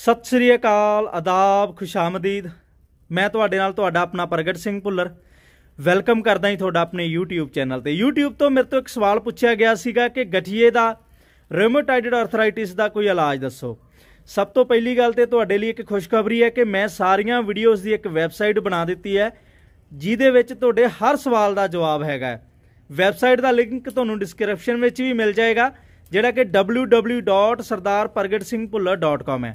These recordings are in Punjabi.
ਸਤਿ ਸ੍ਰੀ ਅਕਾਲ ਆਦਾਬ ਖੁਸ਼ਾਮਦੀਦ ਮੈਂ ਤੁਹਾਡੇ ਨਾਲ ਤੁਹਾਡਾ ਆਪਣਾ ਪ੍ਰਗਟ ਸਿੰਘ ਭੁੱਲਰ ਵੈਲਕਮ ਕਰਦਾ ਹਾਂ ਤੁਹਾਡਾ ਆਪਣੇ YouTube ਚੈਨਲ ਤੇ YouTube ਤੋਂ ਮੇਰੇ ਤੋਂ ਇੱਕ ਸਵਾਲ ਪੁੱਛਿਆ ਗਿਆ ਸੀਗਾ ਕਿ ਗਠੀਏ ਦਾ ਰheumatoid ਆਰਥਰਾਈਟਿਸ ਦਾ ਕੋਈ ਇਲਾਜ ਦੱਸੋ ਸਭ ਤੋਂ ਪਹਿਲੀ ਗੱਲ ਤੇ ਤੁਹਾਡੇ ਲਈ ਇੱਕ ਖੁਸ਼ਖਬਰੀ ਹੈ ਕਿ ਮੈਂ ਸਾਰੀਆਂ ਵੀਡੀਓਜ਼ ਦੀ ਇੱਕ ਵੈਬਸਾਈਟ ਬਣਾ ਦਿੱਤੀ ਹੈ ਜਿਹਦੇ ਵਿੱਚ ਤੁਹਾਡੇ ਹਰ ਸਵਾਲ ਦਾ ਜਵਾਬ ਹੈਗਾ ਵੈਬਸਾਈਟ ਦਾ ਲਿੰਕ ਤੁਹਾਨੂੰ ਡਿਸਕ੍ਰਿਪਸ਼ਨ ਵਿੱਚ ਵੀ ਮਿਲ ਜਾਏਗਾ ਜਿਹੜਾ ਕਿ www.sardarpargatsingsinghulla.com ਹੈ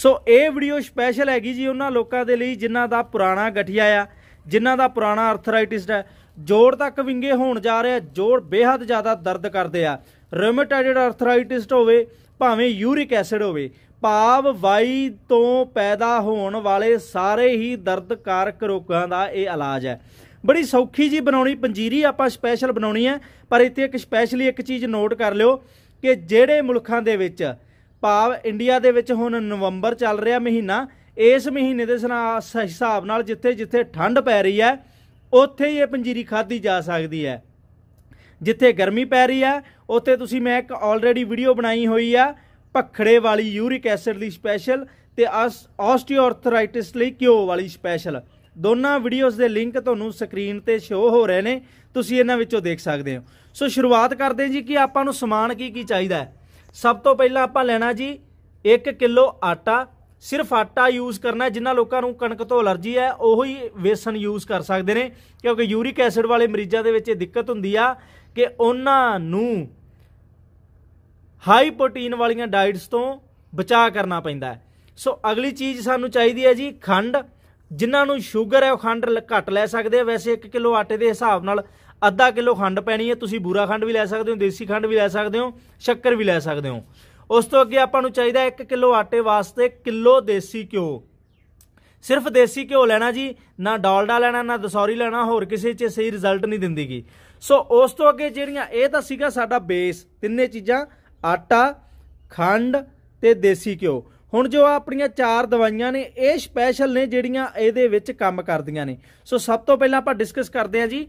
ਸੋ ਇਹ ਵੀਡੀਓ ਸਪੈਸ਼ਲ ਹੈਗੀ ਜੀ ਉਹਨਾਂ ਲੋਕਾਂ ਦੇ ਲਈ ਜਿਨ੍ਹਾਂ ਦਾ ਪੁਰਾਣਾ ਗਠੀਆ ਆ ਜਿਨ੍ਹਾਂ ਦਾ ਪੁਰਾਣਾ ਆਰਥਰਾਈਟਿਸ ਹੈ ਜੋੜ ਤੱਕ ਵਿੰਗੇ ਹੋਣ ਜਾ ਰਿਹਾ ਜੋੜ ਬੇਹੱਦ ਜ਼ਿਆਦਾ ਦਰਦ ਕਰਦੇ ਆ ਰਿਮਟਾਇਡ ਆਰਥਰਾਈਟਿਸ ਹੋਵੇ ਭਾਵੇਂ ਯੂਰਿਕ ਐਸਿਡ ਹੋਵੇ ਭਾਵ ਵਾਈ ਤੋਂ ਪੈਦਾ ਹੋਣ ਵਾਲੇ ਸਾਰੇ ਹੀ ਦਰਦਕਾਰਕ ਰੋਗਾਂ ਦਾ ਇਹ ਇਲਾਜ ਹੈ ਬੜੀ ਸੌਖੀ ਜੀ ਬਣਾਉਣੀ ਪੰਜੀਰੀ ਆਪਾਂ ਸਪੈਸ਼ਲ ਬਣਾਉਣੀ ਹੈ ਪਰ ਇੱਥੇ ਇੱਕ ਸਪੈਸ਼ਲੀ ਇੱਕ ਚੀਜ਼ ਨੋਟ ਕਰ ਲਿਓ ਕਿ ਜਿਹੜੇ ਮੁਲਕਾਂ ਦੇ ਵਿੱਚ ਭਾਵ ਇੰਡੀਆ ਦੇ ਵਿੱਚ ਹੁਣ ਨਵੰਬਰ ਚੱਲ ਰਿਹਾ ਮਹੀਨਾ ਇਸ ਮਹੀਨੇ ਦੇ ਹਿਸਾਬ ਨਾਲ ਜਿੱਥੇ ਜਿੱਥੇ ਠੰਡ ਪੈ ਰਹੀ ਹੈ ਉੱਥੇ ਹੀ ਇਹ ਪੰਜੀਰੀ ਖਾਦੀ ਜਾ ਸਕਦੀ ਹੈ ਜਿੱਥੇ ਗਰਮੀ ਪੈ ਰਹੀ ਹੈ ਉੱਥੇ ਤੁਸੀਂ ਮੈਂ ਇੱਕ ਆਲਰੇਡੀ ਵੀਡੀਓ ਬਣਾਈ ਹੋਈ ਆ ਭਖੜੇ ਵਾਲੀ ਯੂਰਿਕ ਐਸਿਡ ਦੀ ਸਪੈਸ਼ਲ ਤੇ ਆਸਟੀਓਆਰਥਰਾਈਟਿਸ ਲਈ ਕਿਓ ਵਾਲੀ ਸਪੈਸ਼ਲ ਦੋਨਾਂ ਵੀਡੀਓਜ਼ ਦੇ ਲਿੰਕ ਤੁਹਾਨੂੰ ਸਕਰੀਨ ਤੇ ਸ਼ੋ ਹੋ ਰਹੇ ਨੇ ਤੁਸੀਂ ਇਹਨਾਂ ਵਿੱਚੋਂ ਦੇਖ ਸਕਦੇ ਹੋ ਸੋ ਸ਼ੁਰੂਆਤ ਕਰਦੇ ਜੀ ਕਿ ਆਪਾਂ ਨੂੰ ਸਮਾਨ ਕੀ ਕੀ ਚਾਹੀਦਾ ਹੈ ਸਭ ਤੋਂ ਪਹਿਲਾਂ ਆਪਾਂ ਲੈਣਾ ਜੀ 1 ਕਿਲੋ ਆਟਾ ਸਿਰਫ ਆਟਾ ਯੂਜ਼ ਕਰਨਾ ਜਿਨ੍ਹਾਂ ਲੋਕਾਂ ਨੂੰ ਕਣਕ ਤੋਂ ਅਲਰਜੀ ਹੈ ਉਹ ਹੀ ਵੇਸਣ ਯੂਜ਼ ਕਰ ਸਕਦੇ ਨੇ ਕਿਉਂਕਿ ਯੂਰਿਕ ਐਸਿਡ ਵਾਲੇ ਮਰੀਜ਼ਾਂ ਦੇ ਵਿੱਚ ਇਹ ਦਿੱਕਤ ਹੁੰਦੀ ਆ ਕਿ ਉਹਨਾਂ ਨੂੰ ਹਾਈ ਪ੍ਰੋਟੀਨ ਵਾਲੀਆਂ ਡਾਈਟਸ ਤੋਂ ਬਚਾ ਕਰਨਾ ਪੈਂਦਾ ਸੋ ਅਗਲੀ ਚੀਜ਼ ਸਾਨੂੰ ਚਾਹੀਦੀ ਹੈ ਜੀ ਖੰਡ ਜਿਨ੍ਹਾਂ ਨੂੰ ਸ਼ੂਗਰ ਹੈ ਉਹ ਖੰਡ ਘੱਟ ਲੈ ਸਕਦੇ ਆ ਵੈਸੇ 1 ਕਿਲੋ ਆਟੇ ਦੇ ਹਿਸਾਬ ਨਾਲ ਅੱਧਾ ਕਿਲੋ ਖੰਡ ਪੈਣੀ ਹੈ ਤੁਸੀਂ ਬੂਰਾ ਖੰਡ ਵੀ ਲੈ ਸਕਦੇ ਹੋ ਦੇਸੀ ਖੰਡ ਵੀ ਲੈ ਸਕਦੇ ਹੋ ਸ਼ੱਕਰ ਵੀ ਲੈ ਸਕਦੇ ਹੋ ਉਸ ਤੋਂ ਅੱਗੇ ਆਪਾਂ ਨੂੰ ਚਾਹੀਦਾ 1 ਕਿਲੋ ਆਟੇ ਵਾਸਤੇ ਕਿਲੋ ਦੇਸੀ ਘਿਓ ਸਿਰਫ ਦੇਸੀ ਘਿਓ ਲੈਣਾ ਜੀ ਨਾ ਡਾਲਡਾ ਲੈਣਾ ਨਾ ਦਸੌਰੀ ਲੈਣਾ ਹੋਰ ਕਿਸੇ 'ਚ ਸਹੀ ਰਿਜ਼ਲਟ ਨਹੀਂ ਦਿੰਦੀਗੀ ਸੋ ਉਸ ਤੋਂ ਅੱਗੇ ਜਿਹੜੀਆਂ ਇਹ ਤਾਂ ਸੀਗਾ ਸਾਡਾ ਬੇਸ ਤਿੰਨੇ ਚੀਜ਼ਾਂ ਆਟਾ ਖੰਡ ਤੇ ਦੇਸੀ ਘਿਓ ਹੁਣ ਜੋ ਆਪਣੀਆਂ ਚਾਰ ਦਵਾਈਆਂ ਨੇ ਇਹ ਸਪੈਸ਼ਲ ਨੇ ਜਿਹੜੀਆਂ ਇਹਦੇ ਵਿੱਚ ਕੰਮ ਕਰਦੀਆਂ ਨੇ ਸੋ ਸਭ ਤੋਂ ਪਹਿਲਾਂ ਆਪਾਂ ਡਿਸਕਸ ਕਰਦੇ ਹਾਂ ਜੀ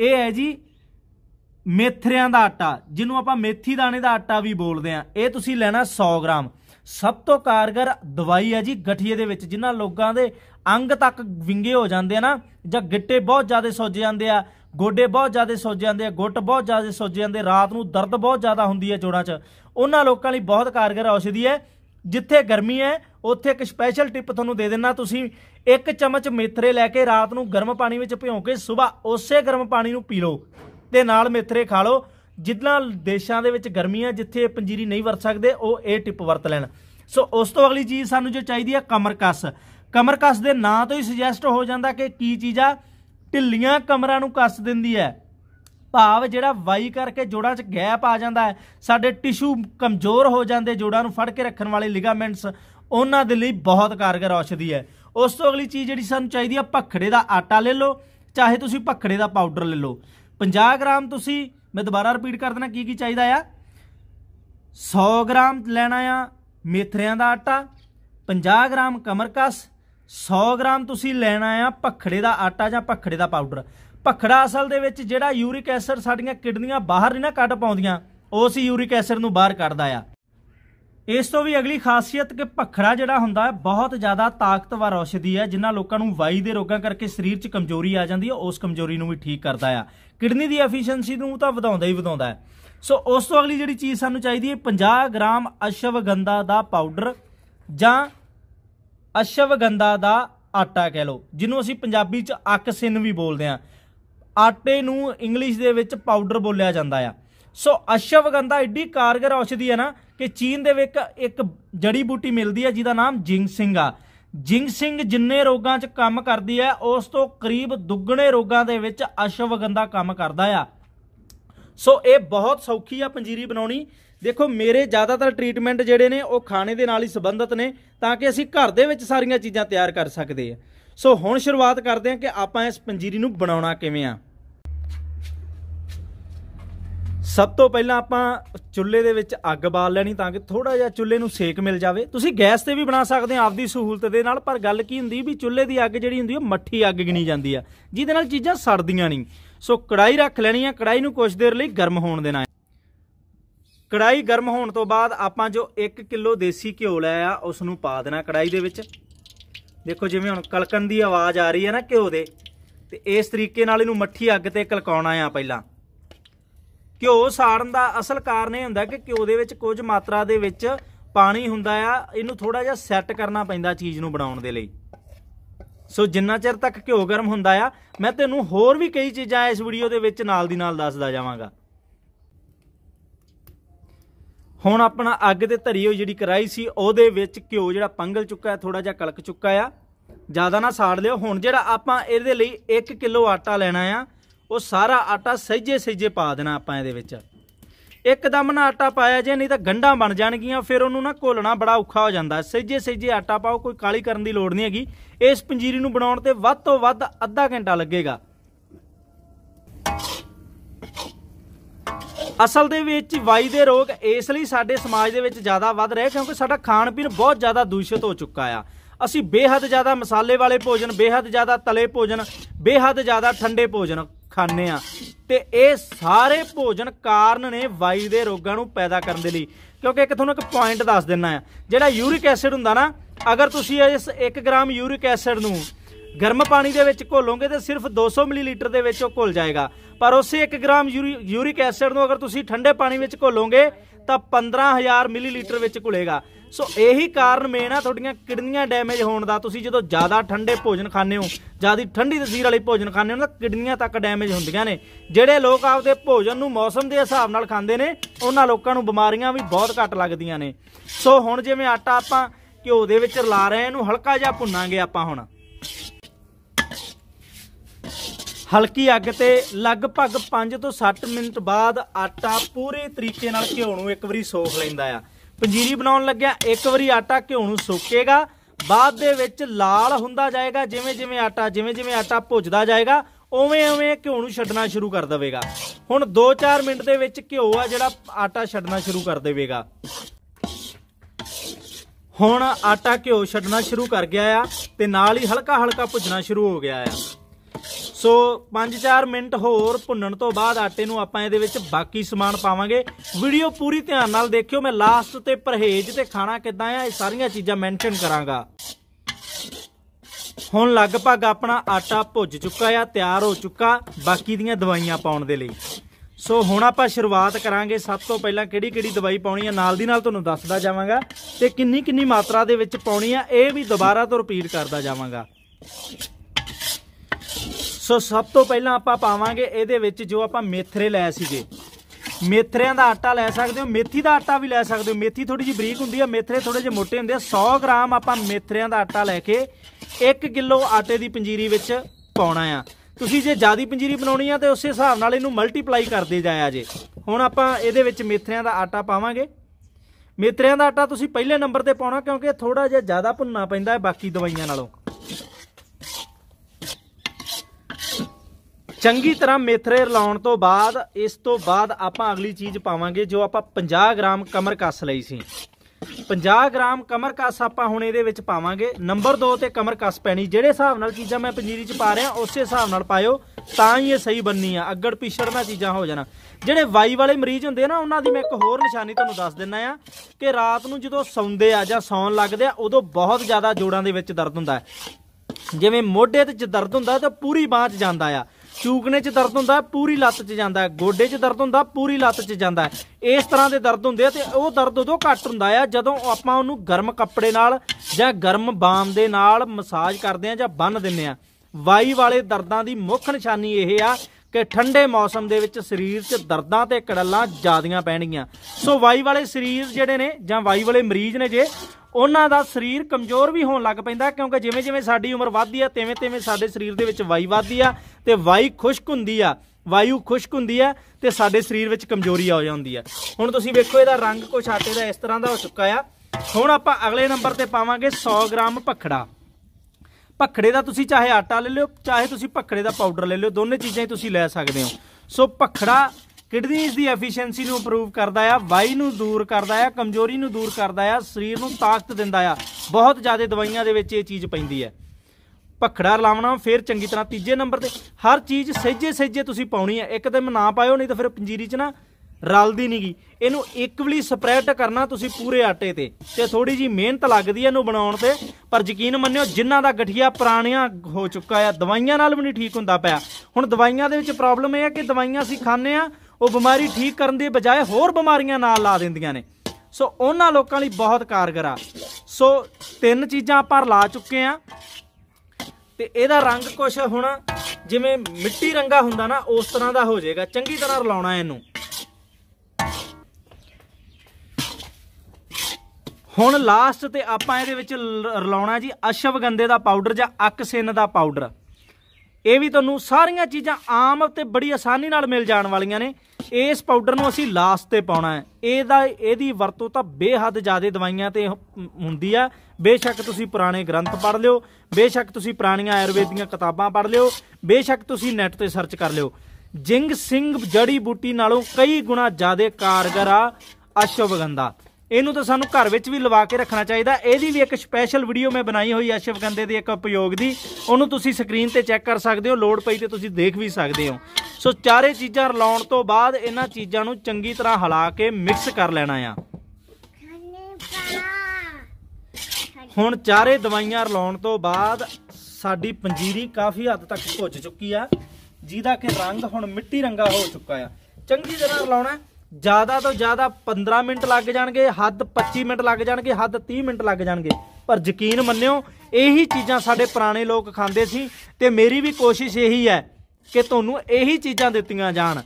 ਇਹ ਹੈ ਜੀ ਮੇਥਰਿਆਂ ਦਾ ਆਟਾ ਜਿਹਨੂੰ ਆਪਾਂ ਮੇਥੀ ਦਾਣੇ ਦਾ ਆਟਾ ਵੀ ਬੋਲਦੇ ਆ ਇਹ ਤੁਸੀਂ ਲੈਣਾ 100 ਗ੍ਰਾਮ ਸਭ ਤੋਂ ਕਾਰਗਰ ਦਵਾਈ ਹੈ ਜੀ ਗਠੀਏ ਦੇ ਵਿੱਚ ਜਿਨ੍ਹਾਂ ਲੋਕਾਂ ਦੇ ਅੰਗ ਤੱਕ ਵਿੰਗੇ ਹੋ ਜਾਂਦੇ ਆ ਨਾ ਜਾਂ ਗਿੱਟੇ ਬਹੁਤ ਜ਼ਿਆਦਾ ਸੁੱਜ ਜਾਂਦੇ ਆ ਗੋਡੇ ਬਹੁਤ ਜ਼ਿਆਦਾ ਸੁੱਜ ਜਾਂਦੇ ਆ ਗੁੱਟ ਬਹੁਤ ਜ਼ਿਆਦਾ ਸੁੱਜ ਜਾਂਦੇ ਰਾਤ ਨੂੰ ਦਰਦ ਬਹੁਤ ਜ਼ਿਆਦਾ ਹੁੰਦੀ ਹੈ ਜੋੜਾਂ 'ਚ ਉਹਨਾਂ ਲੋਕਾਂ ਲਈ ਬਹੁਤ ਕਾਰਗਰ ਔਸ਼ਧੀ ਹੈ ਜਿੱਥੇ ਗਰਮੀ ਹੈ ਉੱਥੇ ਇੱਕ ਸਪੈਸ਼ਲ ਟਿਪ ਤੁਹਾਨੂੰ ਦੇ ਦਿੰਨਾ ਤੁਸੀਂ ਇੱਕ ਚਮਚ ਮੇਥਰੇ ਲੈ ਕੇ ਰਾਤ ਨੂੰ ਗਰਮ ਪਾਣੀ ਵਿੱਚ ਭਿਓ ਕੇ ਸਵੇਰ ਉਸੇ ਗਰਮ ਪਾਣੀ ਨੂੰ ਪੀ ਲਓ ਤੇ ਨਾਲ ਮੇਥਰੇ ਖਾ ਲਓ ਜਿੱਦਾਂ ਦੇਸ਼ਾਂ ਦੇ ਵਿੱਚ ਗਰਮੀਆਂ ਜਿੱਥੇ ਪੰਜੀਰੀ ਨਹੀਂ ਵਰਤ ਸਕਦੇ ਉਹ ਇਹ ਟਿਪ ਵਰਤ ਲੈਣ ਸੋ ਉਸ ਤੋਂ ਅਗਲੀ ਚੀਜ਼ ਸਾਨੂੰ ਜੋ ਚਾਹੀਦੀ ਹੈ ਕਮਰਕਸ ਕਮਰਕਸ ਦੇ ਨਾਂ ਤੋਂ ਹੀ ਸੁਜੈਸਟ ਹੋ ਜਾਂਦਾ ਕਿ ਕੀ ਚੀਜ਼ ਆ ਢਿੱਲੀਆਂ ਕਮਰਾਂ ਨੂੰ ਕੱਸ ਦਿੰਦੀ ਹੈ ਭਾਵ ਜਿਹੜਾ ਵਾਈ ਕਰਕੇ ਜੋੜਾਂ 'ਚ ਗੈਪ ਆ ਜਾਂਦਾ ਹੈ ਸਾਡੇ ਟਿਸ਼ੂ ਕਮਜ਼ੋਰ ਹੋ ਜਾਂਦੇ ਜੋੜਾਂ ਨੂੰ ਫੜ ਕੇ ਰੱਖਣ ਵਾਲੇ ਲਿਗਾਮੈਂਟਸ ਉਹਨਾਂ ਦੇ ਲਈ ਬਹੁਤ ਕਾਰਗਰ ਔਸ਼ਧੀ ਹੈ ਉਸ ਤੋਂ ਅਗਲੀ ਚੀਜ਼ ਜਿਹੜੀ ਸਾਨੂੰ ਚਾਹੀਦੀ ਆ ਭਖੜੇ ਦਾ ਆਟਾ ਲੈ ਲਓ ਚਾਹੇ ਤੁਸੀਂ ਭਖੜੇ ਦਾ ਪਾਊਡਰ ਲੈ ਲਓ 50 ਗ੍ਰਾਮ ਤੁਸੀਂ ਮੈਂ ਦੁਬਾਰਾ ਰਿਪੀਟ ਕਰ ਦਿੰਦਾ ਕੀ ਕੀ ਚਾਹੀਦਾ ਆ 100 ਗ੍ਰਾਮ ਲੈਣਾ ਆ ਮੇਥਰਿਆਂ ਦਾ ਆਟਾ 50 ਗ੍ਰਾਮ ਕਮਰਕਸ 100 ਗ੍ਰਾਮ ਤੁਸੀਂ ਲੈਣਾ ਆ ਭਖੜੇ ਦਾ ਆਟਾ ਜਾਂ ਭਖੜੇ ਦਾ ਪਾਊਡਰ ਭਖੜਾ ਅਸਲ ਦੇ ਵਿੱਚ ਜਿਹੜਾ ਯੂਰਿਕ ਐਸਿਡ ਸਾਡੀਆਂ ਕਿਡਨੀਆਂ ਬਾਹਰ ਨਹੀਂ ਨਾ ਕੱਢ ਪਾਉਂਦੀਆਂ ਉਸ ਯੂਰਿਕ ਐਸਿਡ ਨੂੰ ਬਾਹਰ ਕੱਢਦਾ ਆ ਇਸ ਤੋਂ ਵੀ ਅਗਲੀ ਖਾਸੀਅਤ ਕਿ ਭਖੜਾ ਜਿਹੜਾ ਹੁੰਦਾ ਹੈ ਬਹੁਤ ਜ਼ਿਆਦਾ ਤਾਕਤਵਰ ਔਸ਼ਧੀ ਹੈ ਜਿਨ੍ਹਾਂ ਲੋਕਾਂ ਨੂੰ ਵਾਈ ਦੇ ਰੋਗਾਂ ਕਰਕੇ ਸਰੀਰ 'ਚ ਕਮਜ਼ੋਰੀ ਆ ਜਾਂਦੀ ਹੈ ਉਸ ਕਮਜ਼ੋਰੀ ਨੂੰ ਵੀ ਠੀਕ ਕਰਦਾ ਆ ਕਿਡਨੀ ਦੀ ਐਫੀਸ਼ੀਐਂਸੀ ਨੂੰ ਤਾਂ ਵਧਾਉਂਦਾ ਹੀ ਵਧਾਉਂਦਾ ਹੈ ਸੋ ਉਸ ਤੋਂ ਅਗਲੀ ਜਿਹੜੀ ਚੀਜ਼ ਸਾਨੂੰ ਚਾਹੀਦੀ ਹੈ 50 ਗ੍ਰਾਮ ਅਸ਼ਵਗੰਧਾ ਦਾ ਪਾਊਡਰ ਜਾਂ ਅਸ਼ਵਗੰਧਾ ਦਾ ਆਟਾ ਕਹਿ ਲਓ ਜਿਹਨੂੰ ਅਸੀਂ ਪੰਜਾਬੀ 'ਚ ਅਕਸਿਨ ਵੀ ਬੋਲਦੇ ਆ ਆਟੇ ਨੂੰ ਇੰਗਲਿਸ਼ ਦੇ ਵਿੱਚ ਪਾਊਡਰ ਬੋਲਿਆ ਜਾਂਦਾ ਆ ਸੋ ਅਸ਼ਵਗੰਧਾ ਐਡੀ ਕਾਰਗਰ ਔਸ਼ਧੀ ਹੈ ਨਾ ਕਿ ਚੀਨ ਦੇ ਵਿੱਚ ਇੱਕ ਜੜੀ ਬੂਟੀ ਮਿਲਦੀ ਹੈ ਜਿਹਦਾ ਨਾਮ ਜਿੰਗਸਿੰਗ ਆ ਜਿੰਗਸਿੰਗ ਜਿੰਨੇ ਰੋਗਾਂ 'ਚ ਕੰਮ ਕਰਦੀ ਹੈ ਉਸ ਤੋਂ ਕਰੀਬ ਦੁੱਗਣੇ ਰੋਗਾਂ ਦੇ ਵਿੱਚ ਅਸ਼ਵਗੰਧਾ ਕੰਮ ਕਰਦਾ ਆ ਸੋ ਇਹ ਬਹੁਤ ਸੌਖੀ ਆ ਪੰਜੀਰੀ ਬਣਾਉਣੀ ਦੇਖੋ ਮੇਰੇ ਜ਼ਿਆਦਾਤਰ ਟ੍ਰੀਟਮੈਂਟ ਜਿਹੜੇ ਨੇ ਉਹ ਖਾਣੇ ਦੇ ਨਾਲ ਹੀ ਸੰਬੰਧਿਤ ਨੇ ਤਾਂ ਕਿ ਅਸੀਂ ਘਰ ਦੇ ਵਿੱਚ ਸਾਰੀਆਂ ਚੀਜ਼ਾਂ ਤਿਆਰ ਕਰ ਸਕਦੇ ਆ ਸੋ ਹੁਣ ਸ਼ੁਰੂਆਤ ਕਰਦੇ ਆ ਕਿ ਆਪਾਂ ਇਸ ਪੰਜੀਰੀ ਨੂੰ ਬਣਾਉਣਾ ਕਿਵੇਂ ਆ ਸਭ ਤੋਂ ਪਹਿਲਾਂ ਆਪਾਂ ਚੁੱਲ੍ਹੇ ਦੇ ਵਿੱਚ ਅੱਗ ਬਾਲ ਲੈਣੀ ਤਾਂ ਕਿ ਥੋੜਾ ਜਿਹਾ ਚੁੱਲ੍ਹੇ ਨੂੰ ਸੇਕ ਮਿਲ ਜਾਵੇ ਤੁਸੀਂ ਗੈਸ ਤੇ ਵੀ ਬਣਾ ਸਕਦੇ ਹੋ ਆਪਦੀ ਸਹੂਲਤ ਦੇ ਨਾਲ ਪਰ ਗੱਲ ਕੀ ਹੁੰਦੀ ਵੀ ਚੁੱਲ੍ਹੇ ਦੀ ਅੱਗ ਜਿਹੜੀ ਹੁੰਦੀ ਉਹ ਮੱਠੀ ਅੱਗ ਗਿਣੀ ਜਾਂਦੀ ਆ ਜਿਹਦੇ ਨਾਲ ਚੀਜ਼ਾਂ ਸੜਦੀਆਂ ਨਹੀਂ ਸੋ ਕੜਾਈ ਰੱਖ ਲੈਣੀ ਆ ਕੜਾਈ ਨੂੰ ਕੁਝ ਦੇਰ ਲਈ ਗਰਮ ਹੋਣ ਦੇਣਾ ਕੜਾਈ ਗਰਮ ਹੋਣ ਤੋਂ ਬਾਅਦ ਆਪਾਂ ਜੋ 1 ਕਿਲੋ ਦੇਸੀ ਘਿਓ ਲਿਆ ਆ ਉਸ ਨੂੰ ਪਾ ਦੇਣਾ ਕੜਾਈ ਦੇ ਵਿੱਚ ਦੇਖੋ ਜਿਵੇਂ ਹੁਣ ਕਲਕਣ ਦੀ ਆਵਾਜ਼ ਆ ਰਹੀ ਹੈ ਨਾ ਘਿਓ ਦੇ ਤੇ ਇਸ ਤਰੀਕੇ ਨਾਲ ਇਹਨੂੰ ਮੱਠੀ ਅੱਗ ਤੇ ਕਲਕਾਉਣਾ ਆ ਪਹਿਲਾਂ ਘਿਓ ਸਾੜਨ ਦਾ ਅਸਲ ਕਾਰਨ ਇਹ ਹੁੰਦਾ ਕਿ ਘਿਓ ਦੇ ਵਿੱਚ ਕੁਝ ਮਾਤਰਾ ਦੇ ਵਿੱਚ ਪਾਣੀ ਹੁੰਦਾ ਆ ਇਹਨੂੰ ਥੋੜਾ ਜਿਹਾ ਸੈੱਟ ਕਰਨਾ ਪੈਂਦਾ ਚੀਜ਼ ਨੂੰ ਬਣਾਉਣ ਦੇ ਲਈ ਸੋ ਜਿੰਨਾ ਚਿਰ ਤੱਕ ਘਿਓ ਗਰਮ ਹੁੰਦਾ ਆ ਮੈਂ ਤੈਨੂੰ ਹੋਰ ਵੀ ਕਈ ਚੀਜ਼ਾਂ ਇਸ ਵੀਡੀਓ ਦੇ ਵਿੱਚ ਨਾਲ ਦੀ ਨਾਲ ਦੱਸਦਾ ਜਾਵਾਂਗਾ ਹੁਣ ਆਪਣਾ ਅੱਗ ਤੇ ਧਰੀ ਹੋਈ ਜਿਹੜੀ ਕੜਾਈ ਸੀ ਉਹਦੇ ਵਿੱਚ ਘਿਓ ਜਿਹੜਾ ਪੰਗਲ ਚੁੱਕਾ ਹੈ ਥੋੜਾ ਜਿਹਾ ਕਲਕ ਚੁੱਕਾ ਆ ਜਿਆਦਾ ਨਾ ਸਾੜ ਲਿਓ ਹੁਣ ਜਿਹੜਾ ਆਪਾਂ ਇਹਦੇ ਲਈ 1 ਕਿਲੋ ਆਟਾ ਲੈਣਾ ਆ ਉਹ ਸਾਰਾ ਆਟਾ ਸਹਿਜੇ ਸਹਿਜੇ ਪਾ ਦੇਣਾ ਆਪਾਂ ਇਹਦੇ ਵਿੱਚ ਇੱਕਦਮ ਨਾ ਆਟਾ ਪਾਇਆ ਜੇ ਨਹੀਂ ਤਾਂ ਗੰਢਾਂ ਬਣ ਜਾਣਗੀਆਂ ਫਿਰ ਉਹਨੂੰ ਨਾ ਘੋਲਣਾ ਬੜਾ ਔਖਾ ਹੋ ਜਾਂਦਾ ਸਹਿਜੇ ਸਹਿਜੇ ਆਟਾ ਪਾਓ ਕੋਈ ਕਾਲੀ ਕਰਨ ਦੀ ਲੋੜ ਨਹੀਂ ਹੈਗੀ ਇਸ ਪੰਜੀਰੀ ਨੂੰ ਬਣਾਉਣ ਤੇ ਵੱਧ ਤੋਂ ਵੱਧ ਅੱਧਾ ਘੰਟਾ ਲੱਗੇਗਾ ਅਸਲ ਦੇ ਵਿੱਚ ਵਾਈ ਦੇ ਰੋਗ ਇਸ ਲਈ ਸਾਡੇ ਸਮਾਜ ਦੇ ਵਿੱਚ ਜ਼ਿਆਦਾ ਵੱਧ ਰਹੇ ਕਿਉਂਕਿ ਸਾਡਾ ਖਾਣ ਪੀਣ ਬਹੁਤ ਜ਼ਿਆਦਾ ਦੂਸ਼ਿਤ ਹੋ ਚੁੱਕਾ ਆ ਅਸੀਂ ਬੇਹੱਦ ਜ਼ਿਆਦਾ ਮਸਾਲੇ ਵਾਲੇ ਭੋਜਨ ਬੇਹੱਦ ਜ਼ਿਆਦਾ ਤਲੇ ਭੋਜਨ ਬੇਹੱਦ ਜ਼ਿਆਦਾ ਠੰਡੇ ਭੋਜਨ ਖਾਂਦੇ ਆ ਤੇ ਇਹ ਸਾਰੇ ਭੋਜਨ ਕਾਰਨ ਨੇ ਵਾਈ ਦੇ ਰੋਗਾਂ ਨੂੰ ਪੈਦਾ ਕਰਨ ਦੇ ਲਈ ਕਿਉਂਕਿ ਇੱਕ ਤੁਹਾਨੂੰ ਇੱਕ ਪੁਆਇੰਟ ਦੱਸ ਦਿੰਨਾ ਆ ਜਿਹੜਾ ਯੂਰਿਕ ਐਸਿਡ ਹੁੰਦਾ ਨਾ ਅਗਰ ਤੁਸੀਂ ਇਸ 1 ਗ੍ਰਾਮ ਯੂਰਿਕ ਐਸਿਡ ਨੂੰ ਗਰਮ ਪਾਣੀ ਦੇ ਵਿੱਚ ਘੋਲੋਗੇ ਤੇ ਸਿਰਫ 200 ਮਿਲੀਲੀਟਰ ਦੇ ਵਿੱਚ ਉਹ ਘੁਲ ਜਾਏਗਾ ਪਰ ਉਸੇ 1 ਗ੍ਰਾਮ ਯੂਰਿਕ ਐਸਿਡ ਨੂੰ ਅਗਰ ਤੁਸੀਂ ਠੰਡੇ ਪਾਣੀ ਵਿੱਚ ਘੋਲੋਗੇ ਤਾਂ 15000 ਮਿਲੀਲੀਟਰ ਵਿੱਚ ਘੁਲੇਗਾ ਸੋ ਇਹੀ ਕਾਰਨ ਮੇਨ ਆ ਤੁਹਾਡੀਆਂ ਕਿਡਨੀਆਂ ਡੈਮੇਜ ਹੋਣ ਦਾ ਤੁਸੀਂ ਜਦੋਂ ਜ਼ਿਆਦਾ ਠੰਡੇ ਭੋਜਨ ਖਾਂਦੇ ਹੋ ਜਿਆਦਾ ਠੰਡੀ ਤਸੀਰ ਵਾਲੇ ਭੋਜਨ ਖਾਂਦੇ ਹੋ ਤਾਂ ਕਿਡਨੀਆਂ ਤੱਕ ਡੈਮੇਜ ਹੁੰਦੀਆਂ ਨੇ ਜਿਹੜੇ ਲੋਕ ਆਪਦੇ ਭੋਜਨ ਨੂੰ ਮੌਸਮ ਦੇ ਹਿਸਾਬ ਨਾਲ ਖਾਂਦੇ ਨੇ ਉਹਨਾਂ ਲੋਕਾਂ ਨੂੰ ਬਿਮਾਰੀਆਂ ਵੀ ਬਹੁਤ ਘੱਟ ਲੱਗਦੀਆਂ ਨੇ ਸੋ ਹੁਣ ਜਿਵੇਂ ਆਟਾ ਆਪਾਂ ਘਿਓ ਦੇ ਵਿੱਚ ਰਲਾ ਰਹੇ ਇਹਨੂੰ ਹਲਕਾ ਜਿਹਾ ਭੁੰਨਾਂਗੇ ਆਪਾਂ ਹੁਣ ਹਲਕੀ ਅੱਗ ਤੇ ਲਗਭਗ 5 ਤੋਂ 7 ਮਿੰਟ ਬਾਅਦ ਆਟਾ ਪੂਰੇ ਤਰੀਕੇ ਨਾਲ ਘਿਓ ਨੂੰ ਇੱਕ ਵਾਰੀ ਸੋਖ ਲੈਂਦਾ ਆ ਪੰਜੀਰੀ ਬਣਾਉਣ ਲੱਗਿਆ ਇੱਕ ਵਾਰੀ ਆਟਾ ਘਿਓ ਨੂੰ ਸੋਕੇਗਾ ਬਾਅਦ ਦੇ ਵਿੱਚ ਲਾਲ ਹੁੰਦਾ ਜਾਏਗਾ ਜਿਵੇਂ ਜਿਵੇਂ ਆਟਾ ਜਿਵੇਂ ਜਿਵੇਂ ਆਟਾ ਭੁੱਜਦਾ ਜਾਏਗਾ ਉਵੇਂ ਉਵੇਂ ਘਿਓ ਨੂੰ ਛੱਡਣਾ ਸ਼ੁਰੂ ਕਰ ਦੇਵੇਗਾ ਹੁਣ 2-4 ਮਿੰਟ ਦੇ ਵਿੱਚ ਘਿਓ ਆ ਜਿਹੜਾ ਆਟਾ ਛੱਡਣਾ ਸ਼ੁਰੂ ਕਰ ਦੇਵੇਗਾ ਹੁਣ ਆਟਾ ਘਿਓ ਛੱਡਣਾ ਸ਼ੁਰੂ ਕਰ ਗਿਆ ਆ ਤੇ ਨਾਲ ਹੀ ਹਲਕਾ ਹਲਕਾ ਭੁੱਜਣਾ ਸ਼ੁਰੂ ਹੋ ਗਿਆ ਆ ਸੋ 5-4 ਮਿੰਟ ਹੋਰ ਭੁੰਨਣ ਤੋਂ ਬਾਅਦ ਆਟੇ ਨੂੰ ਆਪਾਂ ਇਹਦੇ ਵਿੱਚ ਬਾਕੀ ਸਮਾਨ ਪਾਵਾਂਗੇ ਵੀਡੀਓ ਪੂਰੀ ਧਿਆਨ ਨਾਲ ਦੇਖਿਓ ਮੈਂ ਲਾਸਟ ਤੇ ਪਰਹੇਜ਼ ਤੇ ਖਾਣਾ ਕਿੱਦਾਂ ਆ ਇਹ ਸਾਰੀਆਂ ਚੀਜ਼ਾਂ ਮੈਂਸ਼ਨ ਕਰਾਂਗਾ ਹੁਣ ਲਗਭਗ ਆਪਣਾ ਆਟਾ ਭੁੱਜ ਚੁੱਕਾ ਆ ਤਿਆਰ ਹੋ ਚੁੱਕਾ ਬਾਕੀ ਦੀਆਂ ਦਵਾਈਆਂ ਪਾਉਣ ਦੇ ਲਈ ਸੋ ਹੁਣ ਆਪਾਂ ਸ਼ੁਰੂਆਤ ਕਰਾਂਗੇ ਸਭ ਤੋਂ ਪਹਿਲਾਂ ਕਿਹੜੀ ਕਿਹੜੀ ਦਵਾਈ ਪਾਉਣੀ ਆ ਨਾਲ ਦੀ ਨਾਲ ਤੁਹਾਨੂੰ ਦੱਸਦਾ ਜਾਵਾਂਗਾ ਤੇ ਕਿੰਨੀ ਕਿੰਨੀ ਮਾਤਰਾ ਦੇ ਵਿੱਚ ਪਾਉਣੀ ਆ ਇਹ ਵੀ ਦੁਬਾਰਾ ਤੋਂ ਰਿਪੀਟ ਕਰਦਾ ਜਾਵਾਂਗਾ ਸੋ ਸਭ ਤੋਂ ਪਹਿਲਾਂ ਆਪਾਂ ਪਾਵਾਂਗੇ ਇਹਦੇ ਵਿੱਚ ਜੋ ਆਪਾਂ ਮੇਥਰੇ ਲੈ ਸੀਗੇ ਮੇਥਰਿਆਂ ਦਾ ਆਟਾ ਲੈ ਸਕਦੇ ਹੋ ਮੇਥੀ ਦਾ ਆਟਾ ਵੀ ਲੈ ਸਕਦੇ ਹੋ ਮੇਥੀ ਥੋੜੀ ਜਿਹੀ ਬਰੀਕ ਹੁੰਦੀ ਹੈ ਮੇਥਰੇ ਥੋੜੇ ਜਿਹੇ ਮੋਟੇ ਹੁੰਦੇ ਆ 100 ਗ੍ਰਾਮ ਆਪਾਂ ਮੇਥਰਿਆਂ ਦਾ ਆਟਾ ਲੈ ਕੇ 1 ਕਿਲੋ ਆਟੇ ਦੀ ਪੰਜੀਰੀ ਵਿੱਚ ਪਾਉਣਾ ਆ ਤੁਸੀਂ ਜੇ ਜਿਆਦਾ ਪੰਜੀਰੀ ਬਣਾਉਣੀ ਆ ਤੇ ਉਸੇ ਹਿਸਾਬ ਨਾਲ ਇਹਨੂੰ ਮਲਟੀਪਲਾਈ ਕਰਦੇ ਜਾਇਆ ਜੇ ਹੁਣ ਆਪਾਂ ਇਹਦੇ ਵਿੱਚ ਮੇਥਰਿਆਂ ਦਾ ਆਟਾ ਪਾਵਾਂਗੇ ਮੇਥਰਿਆਂ ਦਾ ਆਟਾ ਤੁਸੀਂ ਪਹਿਲੇ ਨੰਬਰ ਤੇ ਪਾਉਣਾ ਕਿਉਂਕਿ ਥੋੜਾ ਜਿਹਾ ਜ਼ਿਆਦਾ ਭੁੰਨਣਾ ਪੈਂਦਾ ਹੈ ਬਾਕੀ ਦਵਾਈਆਂ ਨਾਲੋਂ ਚੰਗੀ ਤਰ੍ਹਾਂ ਮੇਥਰੇ ਰਲਾਉਣ ਤੋਂ ਬਾਅਦ ਇਸ ਤੋਂ ਬਾਅਦ ਆਪਾਂ ਅਗਲੀ ਚੀਜ਼ ਪਾਵਾਂਗੇ ਜੋ ਆਪਾਂ 50 ਗ੍ਰਾਮ ਕਮਰ ਕੱਸ ਲਈ ਸੀ 50 ਗ੍ਰਾਮ ਕਮਰ ਕੱਸ ਆਪਾਂ ਹੁਣ ਇਹਦੇ ਵਿੱਚ ਪਾਵਾਂਗੇ ਨੰਬਰ 2 ਤੇ ਕਮਰ ਕੱਸ ਪੈਣੀ ਜਿਹੜੇ ਹਿਸਾਬ ਨਾਲ ਚੀਜ਼ਾਂ ਮੈਂ ਪੰਜੀਰੀ 'ਚ ਪਾ ਰਿਹਾ ਉਸੇ ਹਿਸਾਬ ਨਾਲ ਪਾਇਓ ਤਾਂ ਹੀ ਇਹ ਸਹੀ ਬੰਨੀ ਆ ਅੱਗੜ ਪਿਛੜ ਨਾ ਚੀਜ਼ਾਂ ਹੋ ਜਾਣਾ ਜਿਹੜੇ ਵਾਈ ਵਾਲੇ ਮਰੀਜ਼ ਹੁੰਦੇ ਨਾ ਉਹਨਾਂ ਦੀ ਮੈਂ ਇੱਕ ਹੋਰ ਨਿਸ਼ਾਨੀ ਤੁਹਾਨੂੰ ਦੱਸ ਦਿੰਨਾ ਆ ਕਿ ਰਾਤ ਨੂੰ ਜਦੋਂ ਸੌਂਦੇ ਆ ਜਾਂ ਸੌਣ ਲੱਗਦੇ ਆ ਉਦੋਂ ਬਹੁਤ ਜ਼ਿਆਦਾ ਜੋੜਾਂ ਦੇ ਵਿੱਚ ਦਰਦ ਹੁੰਦਾ ਜਿਵੇਂ ਮੋਢੇ ਤੇ ਦਰਦ ਹੁੰਦਾ ਤਾਂ ਪੂਰੀ ਬਾਹ 'ਚ ਜਾਂਦਾ ਆ ਚੂਕਣੇ 'ਚ ਦਰਦ ਹੁੰਦਾ ਪੂਰੀ ਲੱਤ 'ਚ ਜਾਂਦਾ ਗੋਡੇ 'ਚ ਦਰਦ ਹੁੰਦਾ ਪੂਰੀ ਲੱਤ 'ਚ ਜਾਂਦਾ ਇਸ ਤਰ੍ਹਾਂ ਦੇ ਦਰਦ ਹੁੰਦੇ ਆ ਤੇ ਉਹ ਦਰਦ ਉਦੋਂ ਘੱਟ ਹੁੰਦਾ ਆ ਜਦੋਂ ਆਪਾਂ ਉਹਨੂੰ ਗਰਮ ਕੱਪੜੇ ਨਾਲ ਜਾਂ ਗਰਮ ਬਾਮ ਦੇ ਨਾਲ ਮਸਾਜ ਕਰਦੇ ਆ ਜਾਂ ਬੰਨ ਦਿੰਨੇ ਆ ਵਾਈ ਵਾਲੇ ਦਰਦਾਂ ਦੀ ਮੁੱਖ ਨਿਸ਼ਾਨੀ ਇਹ ਆ ਕਿ ਠੰਡੇ ਮੌਸਮ ਦੇ ਵਿੱਚ ਸਰੀਰ 'ਚ ਦਰਦਾਂ ਤੇ ਕੜੱਲਾਂ ਜ਼ਿਆਦੀਆਂ ਪੈਣਗੀਆਂ ਸੋ ਵਾਈ ਵਾਲੇ ਸਰੀਰ ਜਿਹੜੇ ਨੇ ਜਾਂ ਵਾਈ ਵਾਲੇ ਮਰੀਜ਼ ਨੇ ਜੇ ਉਹਨਾਂ ਦਾ ਸਰੀਰ ਕਮਜ਼ੋਰ ਵੀ ਹੋਣ ਲੱਗ ਪੈਂਦਾ ਕਿਉਂਕਿ ਜਿਵੇਂ ਜਿਵੇਂ ਸਾਡੀ ਉਮਰ ਵੱਧਦੀ ਆ ਤਿਵੇਂ ਤਿਵੇਂ ਸਾਡੇ ਸਰੀਰ ਦੇ ਵਿੱਚ ਵਾਈ ਵੱਧਦੀ ਆ ਤੇ ਵਾਈ ਖੁਸ਼ਕ ਹੁੰਦੀ ਆ ਵਾਯੂ ਖੁਸ਼ਕ ਹੁੰਦੀ ਆ ਤੇ ਸਾਡੇ ਸਰੀਰ ਵਿੱਚ ਕਮਜ਼ੋਰੀ ਆ ਜਾਂਦੀ ਆ ਹੁਣ ਤੁਸੀਂ ਵੇਖੋ ਇਹਦਾ ਰੰਗ ਕੁਛ ਆਟੇ ਦਾ ਇਸ ਤਰ੍ਹਾਂ ਦਾ ਹੋ ਚੁੱਕਾ ਆ ਹੁਣ ਆਪਾਂ ਅਗਲੇ ਨੰਬਰ ਤੇ ਪਾਵਾਂਗੇ 100 ਗ੍ਰਾਮ ਭਖੜਾ ਭਖੜੇ ਦਾ ਤੁਸੀਂ ਚਾਹੇ ਆਟਾ ਲੈ ਲਿਓ ਚਾਹੇ ਤੁਸੀਂ ਭਖੜੇ ਦਾ ਪਾਊਡਰ ਲੈ ਲਿਓ ਦੋਨੇ ਚੀਜ਼ਾਂ ਹੀ ਤੁਸੀਂ ਲੈ ਸਕਦੇ ਹੋ ਸੋ ਭਖੜਾ ਕਿਡਨੀਜ਼ ਦੀ ਐਫੀਸ਼ੀਐਂਸੀ ਨੂੰ ਇੰਪਰੂਵ ਕਰਦਾ ਆ ਵਾਈ ਨੂੰ ਦੂਰ ਕਰਦਾ ਆ ਕਮਜ਼ੋਰੀ ਨੂੰ ਦੂਰ ਕਰਦਾ ਆ ਸਰੀਰ ਨੂੰ ਤਾਕਤ ਦਿੰਦਾ ਆ ਬਹੁਤ ਜ਼ਿਆਦਾ ਦਵਾਈਆਂ ਦੇ ਵਿੱਚ ਇਹ ਚੀਜ਼ ਪੈਂਦੀ ਆ ਭਖੜਾ ਰਲਾਵਣਾ ਫਿਰ ਚੰਗੀ ਤਰ੍ਹਾਂ ਤੀਜੇ ਨੰਬਰ ਤੇ ਹਰ ਚੀਜ਼ ਸਹਿਜੇ ਸਹਿਜੇ ਤੁਸੀਂ ਪਾਉਣੀ ਆ ਇੱਕ ਦਿਨ ਨਾ ਪਾਇਓ ਨਹੀਂ ਤਾਂ ਫਿਰ ਪੰਜੀਰੀ 'ਚ ਨਾ ਰਲਦੀ ਨਹੀਂਗੀ ਇਹਨੂੰ ਇਕਵਲੀ ਸਪਰੈਡ ਕਰਨਾ ਤੁਸੀਂ ਪੂਰੇ ਆਟੇ ਤੇ ਤੇ ਥੋੜੀ ਜੀ ਮਿਹਨਤ ਲੱਗਦੀ ਹੈ ਇਹਨੂੰ ਬਣਾਉਣ ਤੇ ਪਰ ਯਕੀਨ ਮੰਨਿਓ ਜਿਨ੍ਹਾਂ ਦਾ ਗਠੀਆ ਪੁਰਾਣਿਆਂ ਹੋ ਚੁੱਕਾ ਆ ਦਵਾਈਆਂ ਨਾਲ ਵੀ ਨਹੀਂ ਠੀਕ ਹੁੰਦਾ ਪਿਆ ਹੁਣ ਦਵਾਈਆਂ ਦੇ ਵਿੱਚ ਪ੍ਰੋਬਲਮ ਇਹ ਹੈ ਕਿ ਦਵਾਈਆਂ ਅਸੀਂ ਖਾਂਦੇ ਆ ਉਹ ਬਿਮਾਰੀ ਠੀਕ ਕਰਨ ਦੇ ਬਜਾਏ ਹੋਰ ਬਿਮਾਰੀਆਂ ਨਾਲ ਲਾ ਦਿੰਦੀਆਂ ਨੇ ਸੋ ਉਹਨਾਂ ਲੋਕਾਂ ਲਈ ਬਹੁਤ ਕਾਰਗਰ ਆ ਸੋ ਤਿੰਨ ਚੀਜ਼ਾਂ ਆਪਾਂ ਲਾ ਚੁੱਕੇ ਆ ਤੇ ਇਹਦਾ ਰੰਗ ਕੁਛ ਹੁਣ ਜਿਵੇਂ ਮਿੱਟੀ ਰੰਗਾ ਹੁੰਦਾ ਨਾ ਉਸ ਤਰ੍ਹਾਂ ਦਾ ਹੋ ਜਾਏਗਾ ਚੰਗੀ ਤਰ੍ਹਾਂ ਰਲਾਉਣਾ ਇਹਨੂੰ ਹੁਣ ਲਾਸਟ ਤੇ ਆਪਾਂ ਇਹਦੇ ਵਿੱਚ ਰਲਾਉਣਾ ਜੀ ਅਸ਼ਵਗੰਧੇ ਦਾ ਪਾਊਡਰ ਜਾਂ ਅਕਸਿਨ ਦਾ ਪਾਊਡਰ ਇਹ ਵੀ ਤੁਹਾਨੂੰ ਸਾਰੀਆਂ ਚੀਜ਼ਾਂ ਆਮ ਤੇ ਬੜੀ ਆਸਾਨੀ ਨਾਲ ਮਿਲ ਜਾਣ ਵਾਲੀਆਂ ਨੇ ਇਸ ਪਾਊਡਰ ਨੂੰ ਅਸੀਂ ਲਾਸਟ ਤੇ ਪਾਉਣਾ ਹੈ ਇਹਦਾ ਇਹਦੀ ਵਰਤੋਂ ਤਾਂ ਬੇਹੱਦ ਜ਼ਿਆਦਾ ਦਵਾਈਆਂ ਤੇ ਹੁੰਦੀ ਆ ਬੇਸ਼ੱਕ ਤੁਸੀਂ ਪੁਰਾਣੇ ਗ੍ਰੰਥ ਪੜ੍ਹ ਲਿਓ ਬੇਸ਼ੱਕ ਤੁਸੀਂ ਪੁਰਾਣੀਆਂ ਆਯੁਰਵੇਦ ਦੀਆਂ ਕਿਤਾਬਾਂ ਪੜ੍ਹ ਲਿਓ ਬੇਸ਼ੱਕ ਤੁਸੀਂ ਨੈਟ ਤੇ ਸਰਚ ਕਰ ਲਿਓ ਜਿੰਗ ਸਿੰਘ ਜੜੀ ਬੂਟੀ ਨਾਲੋਂ ਕਈ ਗੁਣਾ ਜ਼ਿਆਦਾ ਕਾਰਗਰ ਆ ਅਸ਼ਵਗੰਧਾ ਇਹਨੂੰ ਤਾਂ ਸਾਨੂੰ ਘਰ ਵਿੱਚ ਵੀ ਲਵਾ ਕੇ ਰੱਖਣਾ ਚਾਹੀਦਾ ਇਹਦੀ ਵੀ ਇੱਕ ਸਪੈਸ਼ਲ ਵੀਡੀਓ ਮੈਂ ਬਣਾਈ ਹੋਈ ਆ ਸ਼ਿਵਗੰਦੇ ਦੇ ਇੱਕ ਉਪਯੋਗ ਦੀ ਉਹਨੂੰ ਤੁਸੀਂ ਸਕਰੀਨ ਤੇ ਚੈੱਕ ਕਰ ਸਕਦੇ ਹੋ ਲੋਡ ਪਈ ਤੇ ਤੁਸੀਂ ਦੇਖ ਵੀ ਸਕਦੇ ਹੋ ਸੋ ਚਾਰੇ ਚੀਜ਼ਾਂ ਰਲਾਉਣ ਤੋਂ ਬਾਅਦ ਇਹਨਾਂ ਚੀਜ਼ਾਂ ਨੂੰ ਚੰਗੀ ਤਰ੍ਹਾਂ ਹਲਾ ਕੇ ਮਿਕਸ ਕਰ ਲੈਣਾ ਆ ਹੁਣ ਚਾਰੇ ਦਵਾਈਆਂ ਰਲਾਉਣ ਤੋਂ ਬਾਅਦ ਸਾਡੀ ਪੰਜੀਰੀ ਕਾਫੀ ਹੱਦ ਤੱਕ ਭੁੱਜ ਚੁੱਕੀ ਆ ਜਿਹਦਾ ਕਿ ਰੰਗ ਹੁਣ ਮਿੱਟੀ ਰੰਗਾ ਹੋ ਚੁੱਕਾ ਆ ਚੰਗੀ ਤਰ੍ਹਾਂ ਰਲਾਉਣਾ ਜ਼ਿਆਦਾ ਤੋਂ ਜ਼ਿਆਦਾ 15 ਮਿੰਟ ਲੱਗ ਜਾਣਗੇ ਹੱਦ 25 ਮਿੰਟ ਲੱਗ ਜਾਣਗੇ ਹੱਦ 30 ਮਿੰਟ ਲੱਗ ਜਾਣਗੇ ਪਰ ਯਕੀਨ ਮੰਨਿਓ ਇਹੀ ਚੀਜ਼ਾਂ ਸਾਡੇ ਪੁਰਾਣੇ ਲੋਕ ਖਾਂਦੇ ਸੀ ਤੇ ਮੇਰੀ ਵੀ ਕੋਸ਼ਿਸ਼ ਇਹੀ ਹੈ ਕਿ ਤੁਹਾਨੂੰ ਇਹੀ ਚੀਜ਼ਾਂ ਦਿੱਤੀਆਂ ਜਾਣ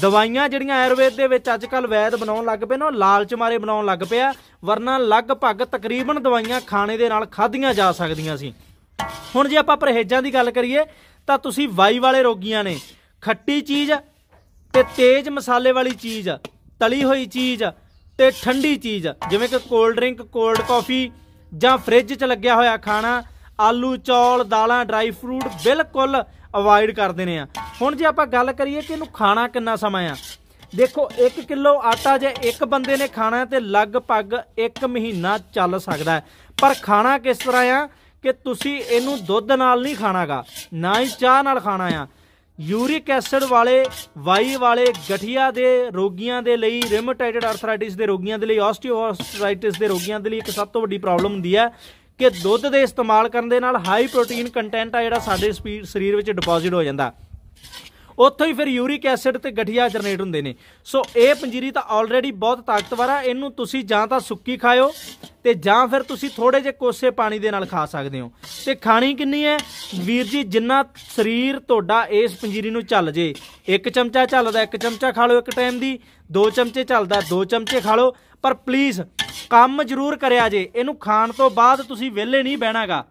ਦਵਾਈਆਂ ਜਿਹੜੀਆਂ ਆਯੁਰਵੇਦ ਦੇ ਵਿੱਚ ਅੱਜ ਕੱਲ ਵੈਦ ਬਣਾਉਣ ਲੱਗ ਪਏ ਨਾ ਲਾਲਚ ਮਾਰੇ ਬਣਾਉਣ ਲੱਗ ਪਿਆ ਵਰਨਾ ਲਗਭਗ ਤਕਰੀਬਨ ਦਵਾਈਆਂ ਖਾਣੇ ਦੇ ਨਾਲ ਖਾਧੀਆਂ ਜਾ ਸਕਦੀਆਂ ਸੀ ਹੁਣ ਜੇ ਆਪਾਂ ਪਰਹੇਜ਼ਾਂ ਦੀ ਗੱਲ ਕਰੀਏ ਤਾਂ ਤੁਸੀਂ ਵਾਈ ਵਾਲੇ ਰੋਗੀਆਂ ਨੇ ਖੱਟੀ ਚੀਜ਼ ਤੇ ਤੇਜ਼ ਮਸਾਲੇ ਵਾਲੀ ਚੀਜ਼ ਤਲੀ ਹੋਈ ਚੀਜ਼ ਤੇ ਠੰਡੀ ਚੀਜ਼ ਜਿਵੇਂ ਕਿ ਕੋਲਡ ਡਰਿੰਕ ਕੋਲਡ ਕਾਫੀ ਜਾਂ ਫ੍ਰਿਜ 'ਚ ਲੱਗਿਆ ਹੋਇਆ ਖਾਣਾ ਆਲੂ ਚੌਲ ਦਾਲਾਂ ਡਰਾਈ ਫਰੂਟ ਬਿਲਕੁਲ ਅਵੋਇਡ ਕਰ ਦੇਣੇ ਆ ਹੁਣ ਜੇ ਆਪਾਂ ਗੱਲ ਕਰੀਏ ਕਿ ਇਹਨੂੰ ਖਾਣਾ ਕਿੰਨਾ ਸਮਾਂ ਆ ਦੇਖੋ 1 ਕਿਲੋ ਆਟਾ ਜੇ ਇੱਕ ਬੰਦੇ ਨੇ ਖਾਣਾ ਤੇ ਲਗਭਗ 1 ਮਹੀਨਾ ਚੱਲ ਸਕਦਾ ਪਰ ਖਾਣਾ ਕਿਸ ਤਰ੍ਹਾਂ ਆ ਕਿ ਤੁਸੀਂ ਇਹਨੂੰ ਦੁੱਧ ਨਾਲ ਨਹੀਂ ਖਾਣਾਗਾ ਨਾ ਹੀ ਚਾਹ ਨਾਲ ਖਾਣਾ ਆ ਯੂਰਿਕ ਐਸਿਡ ਵਾਲੇ ਵਾਈ ਵਾਲੇ ਗਠੀਆ ਦੇ ਰੋਗੀਆਂ ਦੇ ਲਈ ਰਿਮਟਾਈਟਡ ਆਰਥਰਾਈਟਿਸ ਦੇ ਰੋਗੀਆਂ ਦੇ ਲਈ ਆਸਟੀਓਆਰਥਰਾਈਟਿਸ ਦੇ ਰੋਗੀਆਂ ਦੇ ਲਈ ਇੱਕ ਸਭ ਤੋਂ ਵੱਡੀ ਪ੍ਰੋਬਲਮ ਹੁੰਦੀ ਹੈ ਕਿ ਦੁੱਧ ਦੇ ਇਸਤੇਮਾਲ ਕਰਨ ਦੇ ਨਾਲ ਹਾਈ ਪ੍ਰੋਟੀਨ ਕੰਟੈਂਟ ਆ ਜਿਹੜਾ ਸਾਡੇ ਸਰੀਰ ਵਿੱਚ ਡਿਪੋਜ਼ਿਟ ਹੋ ਜਾਂਦਾ ਉੱਥੋਂ ਹੀ ਫਿਰ ਯੂਰਿਕ ਐਸਿਡ ਤੇ ਗਠੀਆ ਜਨਰੇਟ ਹੁੰਦੇ ਨੇ ਸੋ ਇਹ ਪੰਜੀਰੀ ਤਾਂ ਆਲਰੇਡੀ ਬਹੁਤ ਤਾਕਤਵਰ ਆ ਇਹਨੂੰ ਤੁਸੀਂ ਜਾਂ ਤਾਂ ਸੁੱਕੀ ਖਾਓ ਤੇ ਜਾਂ ਫਿਰ ਤੁਸੀਂ ਥੋੜੇ ਜਿਹੇ ਕੋਸੇ ਪਾਣੀ ਦੇ ਨਾਲ ਖਾ ਸਕਦੇ ਹੋ ਤੇ ਖਾਣੀ ਕਿੰਨੀ ਹੈ ਵੀਰ ਜੀ ਜਿੰਨਾ ਸਰੀਰ ਤੁਹਾਡਾ ਇਸ ਪੰਜੀਰੀ ਨੂੰ ਚੱਲ ਜੇ ਇੱਕ ਚਮਚਾ ਚੱਲਦਾ ਇੱਕ ਚਮਚਾ ਖਾ ਲਓ ਇੱਕ ਟਾਈਮ ਦੀ ਦੋ ਚਮਚੇ ਚੱਲਦਾ ਦੋ ਚਮਚੇ ਖਾ ਲਓ ਪਰ ਪਲੀਜ਼ ਕੰਮ ਜ਼ਰੂਰ ਕਰਿਆ ਜੇ ਇਹਨੂੰ ਖਾਣ ਤੋਂ ਬਾਅਦ ਤੁਸੀਂ ਵਿਹਲੇ ਨਹੀਂ ਬਹਿਣਾਗਾ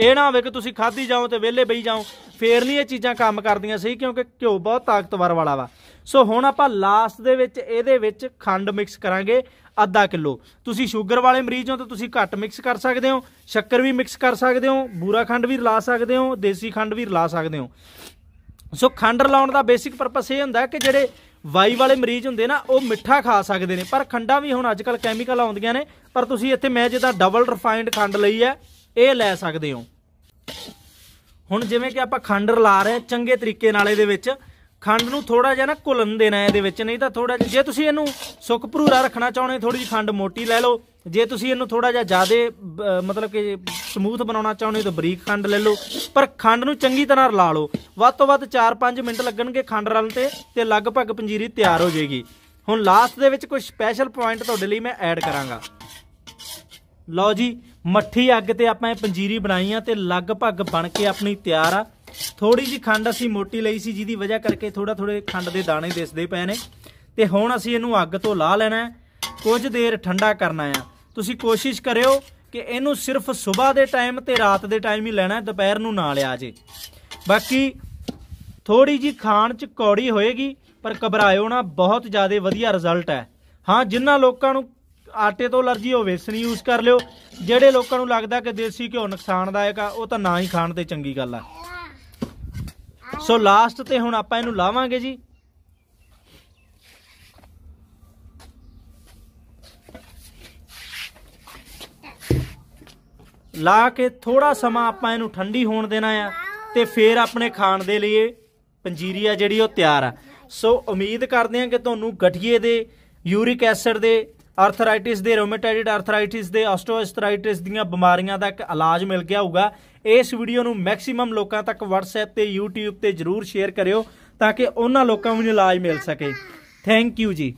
ਇਹ ਨਾ ਹੋਵੇ ਕਿ ਤੁਸੀਂ ਖਾਧੀ ਜਾਓ ਤੇ ਵਿਹਲੇ ਬਈ ਜਾਓ ਫੇਰ ਨਹੀਂ ਇਹ ਚੀਜ਼ਾਂ ਕੰਮ ਕਰਦੀਆਂ ਸਹੀ ਕਿਉਂਕਿ ਘਿਓ ਬਹੁਤ ਤਾਕਤਵਰ ਵਾਲਾ ਵਾ ਸੋ ਹੁਣ ਆਪਾਂ ਲਾਸਟ ਦੇ ਵਿੱਚ ਇਹਦੇ ਵਿੱਚ ਖੰਡ ਮਿਕਸ ਕਰਾਂਗੇ ਅੱਧਾ ਕਿਲੋ ਤੁਸੀਂ ਸ਼ੂਗਰ ਵਾਲੇ ਮਰੀਜ਼ ਹੋ ਤਾਂ ਤੁਸੀਂ ਘੱਟ ਮਿਕਸ ਕਰ ਸਕਦੇ ਹੋ ਸ਼ੱਕਰ ਵੀ ਮਿਕਸ ਕਰ ਸਕਦੇ ਹੋ ਬੂਰਾ ਖੰਡ ਵੀ ਰਲਾ ਸਕਦੇ ਹੋ ਦੇਸੀ ਖੰਡ ਵੀ ਰਲਾ ਸਕਦੇ ਹੋ ਸੋ ਖੰਡ ਰਲਾਉਣ ਦਾ ਬੇਸਿਕ ਪਰਪਸ ਇਹ ਹੁੰਦਾ ਕਿ ਜਿਹੜੇ ਵਾਈ ਵਾਲੇ ਮਰੀਜ਼ ਹੁੰਦੇ ਨਾ ਉਹ ਮਿੱਠਾ ਖਾ ਸਕਦੇ ਨੇ ਪਰ ਖੰਡਾਂ ਵੀ ਹੁਣ ਅੱਜਕੱਲ ਕੈਮੀਕਲ ਆਉਂਦੀਆਂ ਨੇ ਪਰ ਤੁਸੀਂ ਇੱਥੇ ਮੈਂ ਜਿਹਦਾ ਡਬਲ ਰਿਫਾਈਨਡ ਖੰਡ ਲਈ ਹੈ ਇਹ ਲੈ ਸਕਦੇ ਹੋ ਹੁਣ ਜਿਵੇਂ ਕਿ ਆਪਾਂ ਖੰਡ ਰਲਾ ਰਹੇ ਚੰਗੇ ਤਰੀਕੇ ਨਾਲ ਇਹਦੇ ਵਿੱਚ ਖੰਡ ਨੂੰ ਥੋੜਾ ਜਿਹਾ ਨਾ ਕੁਲਨ ਦੇਣਾ ਇਹਦੇ ਵਿੱਚ ਨਹੀਂ ਤਾਂ ਥੋੜਾ ਜਿਹਾ ਜੇ ਤੁਸੀਂ ਇਹਨੂੰ ਸੁੱਕ ਭਰੂਰਾ ਰੱਖਣਾ ਚਾਹੁੰਦੇ ਥੋੜੀ ਜਿਹੀ ਖੰਡ ਮੋਟੀ ਲੈ ਲਓ ਜੇ ਤੁਸੀਂ ਇਹਨੂੰ ਥੋੜਾ ਜਿਹਾ ਜ਼ਿਆਦਾ ਮਤਲਬ ਕਿ ਸਮੂਥ ਬਣਾਉਣਾ ਚਾਹੁੰਦੇ ਤਾਂ ਬਰੀਕ ਖੰਡ ਲੈ ਲਓ ਪਰ ਖੰਡ ਨੂੰ ਚੰਗੀ ਤਰ੍ਹਾਂ ਰਲਾ ਲਓ ਵੱਧ ਤੋਂ ਵੱਧ 4-5 ਮਿੰਟ ਲੱਗਣਗੇ ਖੰਡ ਰਲਣ ਤੇ ਤੇ ਲਗਭਗ ਪੰਜੀਰੀ ਤਿਆਰ ਹੋ ਜਾਏਗੀ ਹੁਣ ਲਾਸਟ ਦੇ ਵਿੱਚ ਕੁਝ ਸਪੈਸ਼ਲ ਪੁਆਇੰਟ ਤੁਹਾਡੇ ਲਈ ਮੈਂ ਐਡ ਕਰਾਂਗਾ ਲਓ ਜੀ ਮੱਠੀ ਅੱਗ ਤੇ ਆਪਾਂ ਇਹ ਪੰਜੀਰੀ ਬਣਾਈ ਆ ਤੇ ਲਗਭਗ ਬਣ ਕੇ ਆਪਣੀ ਤਿਆਰ ਆ ਥੋੜੀ ਜੀ ਖੰਡ ਅਸੀਂ ਮੋਟੀ ਲਈ ਸੀ ਜਿਹਦੀ ਵਜ੍ਹਾ ਕਰਕੇ ਥੋੜਾ ਥੋੜੇ ਖੰਡ ਦੇ ਦਾਣੇ ਦਿਸਦੇ ਪਏ ਨੇ ਤੇ ਹੁਣ ਅਸੀਂ ਇਹਨੂੰ ਅੱਗ ਤੋਂ ਲਾ ਲੈਣਾ ਹੈ ਕੁਝ ਦੇਰ ਠੰਡਾ ਕਰਨਾ ਆ ਤੁਸੀਂ ਕੋਸ਼ਿਸ਼ ਕਰਿਓ ਕਿ ਇਹਨੂੰ ਸਿਰਫ ਸਵੇਰ ਦੇ ਟਾਈਮ ਤੇ ਰਾਤ ਦੇ ਟਾਈਮ ਹੀ ਲੈਣਾ ਦੁਪਹਿਰ ਨੂੰ ਨਾ ਲਿਆ ਜੇ ਬਾਕੀ ਥੋੜੀ ਜੀ ਖਾਣ ਚ ਕੌੜੀ ਹੋਏਗੀ ਪਰ ਘਬਰਾਇਓ ਨਾ ਬਹੁਤ ਜ਼ਿਆਦਾ ਵਧੀਆ ਰਿਜ਼ਲਟ ਹੈ ਹਾਂ ਜਿਨ੍ਹਾਂ ਲੋਕਾਂ ਨੂੰ ਆਟੇ ਤੋਂ ਅਲਰਜੀ ਹੋਵੇ ਸਨੀ ਯੂਜ਼ ਕਰ ਲਿਓ ਜਿਹੜੇ ਲੋਕਾਂ ਨੂੰ ਲੱਗਦਾ ਕਿ ਦੇਸੀ ਘਿਓ ਨੁਕਸਾਨਦਾਇਕ ਆ ਉਹ ਤਾਂ ਨਾ ਹੀ ਖਾਣ ਤੇ ਚੰਗੀ ਗੱਲ ਆ ਸੋ ਲਾਸਟ ਤੇ ਹੁਣ ਆਪਾਂ ਇਹਨੂੰ ਲਾਵਾਂਗੇ ਜੀ ਲਾ ਕੇ ਥੋੜਾ ਸਮਾਂ ਆਪਾਂ ਇਹਨੂੰ ਠੰਡੀ ਹੋਣ ਦੇਣਾ ਆ ਤੇ ਫਿਰ ਆਪਣੇ ਖਾਣ ਦੇ ਲਈ ਪੰਜੀਰੀ ਆ ਜਿਹੜੀ ਉਹ ਤਿਆਰ ਆ ਸੋ ਉਮੀਦ ਕਰਦੇ ਆ ਕਿ ਤੁਹਾਨੂੰ ਗਠੀਏ ਦੇ ਯੂਰਿਕ ਐਸਿਡ ਦੇ ਆਰਥਰਾਈਟਿਸ ਦੇ ਰੋਮੈਟਾਇਡ ਆਰਥਰਾਈਟਿਸ ਦੇ ਆਸਟੋਆਰਥਰਾਇਟਿਸ ਦੀਆਂ ਬਿਮਾਰੀਆਂ ਦਾ ਇੱਕ ਇਲਾਜ ਮਿਲ ਗਿਆ ਹੋਊਗਾ ਇਸ ਵੀਡੀਓ ਨੂੰ ਮੈਕਸਿਮਮ ਲੋਕਾਂ ਤੱਕ WhatsApp ਤੇ YouTube ਤੇ ਜਰੂਰ ਸ਼ੇਅਰ ਕਰਿਓ ਤਾਂ ਕਿ ਉਹਨਾਂ ਲੋਕਾਂ ਨੂੰ ਇਲਾਜ ਮਿਲ ਸਕੇ ਥੈਂਕ ਯੂ ਜੀ